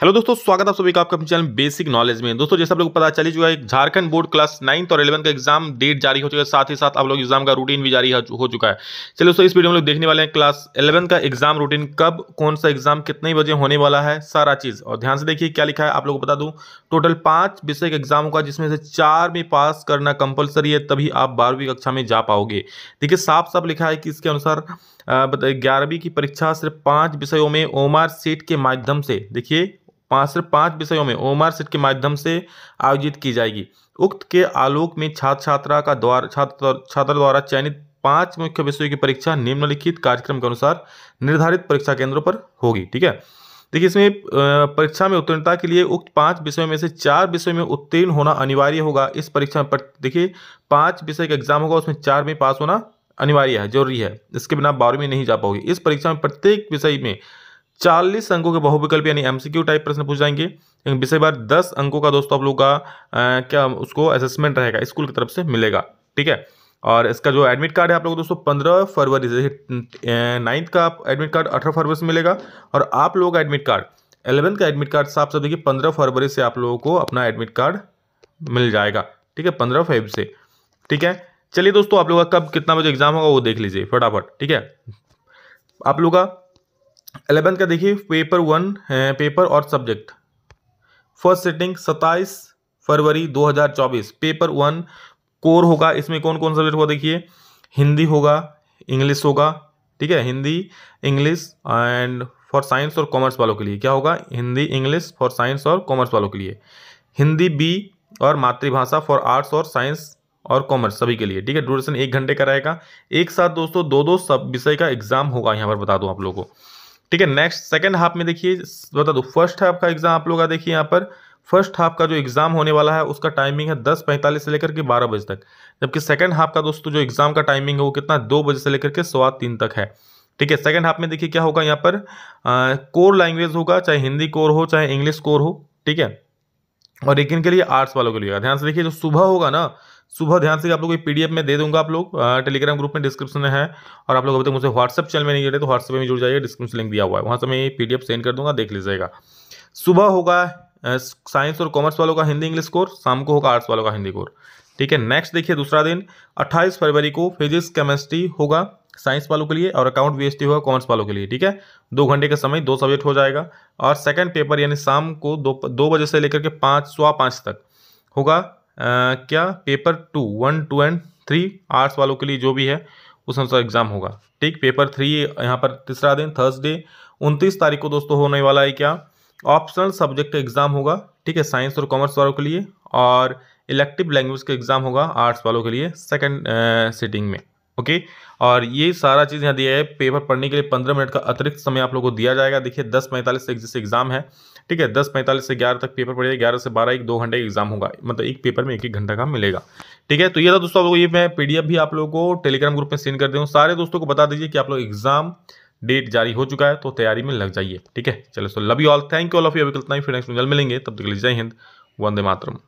hello दोस्तों स्वागत आप सभी का आपका अपने चैनल बेसिक नॉलेज में दोस्तों जैसे आप लोग पता चली चुका है झारखंड बोर्ड क्लास नाइन्थ और इलेवन का एग्जाम डेट जारी हो चुका है साथ ही साथ आप लोग एग्जाम का रूटीन भी जारी हो चुका है चलिए दोस्तों इस वीडियो में लोग देखने वाले हैं क्लास इलेवन का एग्जाम रूटीन कब कौन सा एग्जाम कितने बजे होने वाला है सारा चीज़ और ध्यान से देखिए क्या लिखा है आप लोग को बता दूँ टोटल पाँच विषय का एग्जाम होगा जिसमें से चार में पास करना कंपलसरी है तभी आप बारहवीं कक्षा में जा पाओगे देखिए साफ साफ लिखा है कि इसके अनुसार ग्यारहवीं की परीक्षा सिर्फ पाँच विषयों में ओमार सीट के माध्यम से देखिए पाँच से पाँच विषयों में ओमार सेट के माध्यम से आयोजित की जाएगी उक्त के आलोक में छात्र छात्रा का द्वारा छात्र छात्र द्वारा चयनित पांच मुख्य विषयों की परीक्षा निम्नलिखित कार्यक्रम के अनुसार निर्धारित परीक्षा केंद्रों पर होगी ठीक है देखिए इसमें परीक्षा में उत्तीर्णता के लिए उक्त पांच विषयों में से चार विषयों में उत्तीर्ण होना अनिवार्य होगा इस परीक्षा में देखिए पाँच विषय का एग्जाम होगा उसमें चार में पास होना अनिवार्य है जरूरी है इसके बिना बारहवीं नहीं जा पाओगे इस परीक्षा में प्रत्येक विषय में चालीस अंकों के बहुविकल्प यानी एमसीक्यू टाइप प्रश्न पूछ जाएंगे विषय बार दस अंकों का दोस्तों आप लोगों का आ, क्या उसको असेसमेंट रहेगा स्कूल की तरफ से मिलेगा ठीक है और इसका जो एडमिट कार्ड है आप लोगों दोस्तों पंद्रह फरवरी से नाइन्थ का एडमिट कार्ड अठारह फरवरी से मिलेगा और आप लोगों का एडमिट कार्ड एलेवेंथ का एडमिट कार्ड साफ सब देखिए पंद्रह फरवरी से आप लोगों को अपना एडमिट कार्ड मिल जाएगा ठीक है पंद्रह फेब से ठीक है चलिए दोस्तों आप लोगों का कब कितना बजे एग्जाम होगा वो देख लीजिए फटाफट ठीक है आप लोगों का एलेवेंथ का देखिए पेपर वन है पेपर और सब्जेक्ट फर्स्ट सेटिंग सत्ताईस फरवरी 2024 पेपर वन कोर होगा इसमें कौन कौन सब्जेक्ट होगा देखिए हिंदी होगा इंग्लिश होगा ठीक है Hindi English and for science और कॉमर्स वालों के लिए क्या होगा हिंदी इंग्लिश फॉर साइंस और कॉमर्स वालों के लिए हिंदी बी और मातृभाषा फॉर आर्ट्स और साइंस और कॉमर्स सभी के लिए ठीक है ड्यूरेशन एक घंटे का रहेगा एक साथ दोस्तों दो दो सब विषय का एग्जाम होगा यहाँ पर बता दूँ आप लोगों को ठीक है नेक्स्ट सेकेंड हाफ में देखिए बता दो फर्स्ट हाफ का एग्जाम आप लोग का देखिए यहाँ पर फर्स्ट हाफ का जो एग्ज़ाम होने वाला है उसका टाइमिंग है दस पैंतालीस से लेकर के बारह बजे तक जबकि सेकंड हाफ का दोस्तों जो एग्ज़ाम का टाइमिंग है वो कितना दो बजे से लेकर के सवा तीन तक है ठीक है सेकंड हाफ में देखिए क्या होगा यहाँ पर कोर लैंग्वेज होगा चाहे हिंदी कोर हो चाहे इंग्लिश कोर हो ठीक है और एक दिन के लिए आर्ट्स वालों के लिए ध्यान से देखिए जो सुबह होगा ना सुबह ध्यान से आप लोग पीडीएफ में दे दूंगा आप लोग टेलीग्राम ग्रुप में डिस्क्रिप्शन में है और आप लोग अभी तक मुझे व्हाट्सअप चैनल में नहीं जुड़े तो व्हाट्सएप में जुड़ जाइए डिस्क्रिप्शन लिंक दिया हुआ है वहाँ से मैं पीडीएफ सेंड कर दूंगा देख लीजिएगा सुबह होगा साइंस और कॉमर्स वालों का हिंदी इंग्लिश कोर शाम को होगा आर्ट्स वालों का हिंदी कोर ठीक है नेक्स्ट देखिए दूसरा दिन अट्ठाईस फरवरी को फिजिक्स केमिस्ट्री होगा साइंस वालों के लिए और अकाउंट बी होगा कॉमर्स वालों के लिए ठीक है दो घंटे का समय दो सब्जेक्ट हो जाएगा और सेकंड पेपर यानी शाम को दो दो बजे से लेकर के पाँच सवा पाँच तक होगा आ, क्या paper two one two and three arts वालों के लिए जो भी है उस अनुसार एग्जाम होगा ठीक पेपर थ्री यहाँ पर तीसरा दिन थर्सडे उनतीस तारीख को दोस्तों होने वाला है क्या ऑप्शनल सब्जेक्ट का एग्ज़ाम होगा ठीक है साइंस और कॉमर्स वालों के लिए और इलेक्टिव लैंग्वेज का एग्ज़ाम होगा आर्ट्स वालों के लिए सेकेंड सिटिंग में ओके और ये सारा चीज़ यहाँ दिया है पेपर पढ़ने के लिए पंद्रह मिनट का अतिरिक्त समय आप लोगों को दिया जाएगा देखिए दस पैंतालीस से जैसे एग्जाम है ठीक है दस पैंतालीस से ग्यारह तक पेपर पढ़िए ग्यारह से बारह एक दो घंटे का एग्जाम होगा मतलब एक पेपर में एक एक घंटा का मिलेगा ठीक है तो ये था दोस्तों आप लोगों ये मैं पीडीएफ भी आप लोगों को टेलीग्राम ग्रुप में सेंड कर दूँ सारे दोस्तों को बता दीजिए कि आप लोग एग्जाम डेट जारी हो चुका है तो तैयारी में लग जाइए ठीक है चलो so love you all thank you all of you अभी इतना ही फिर नेक्स्ट मिलेंगे तब तक लीजिए जय हिंद वंदे मातरम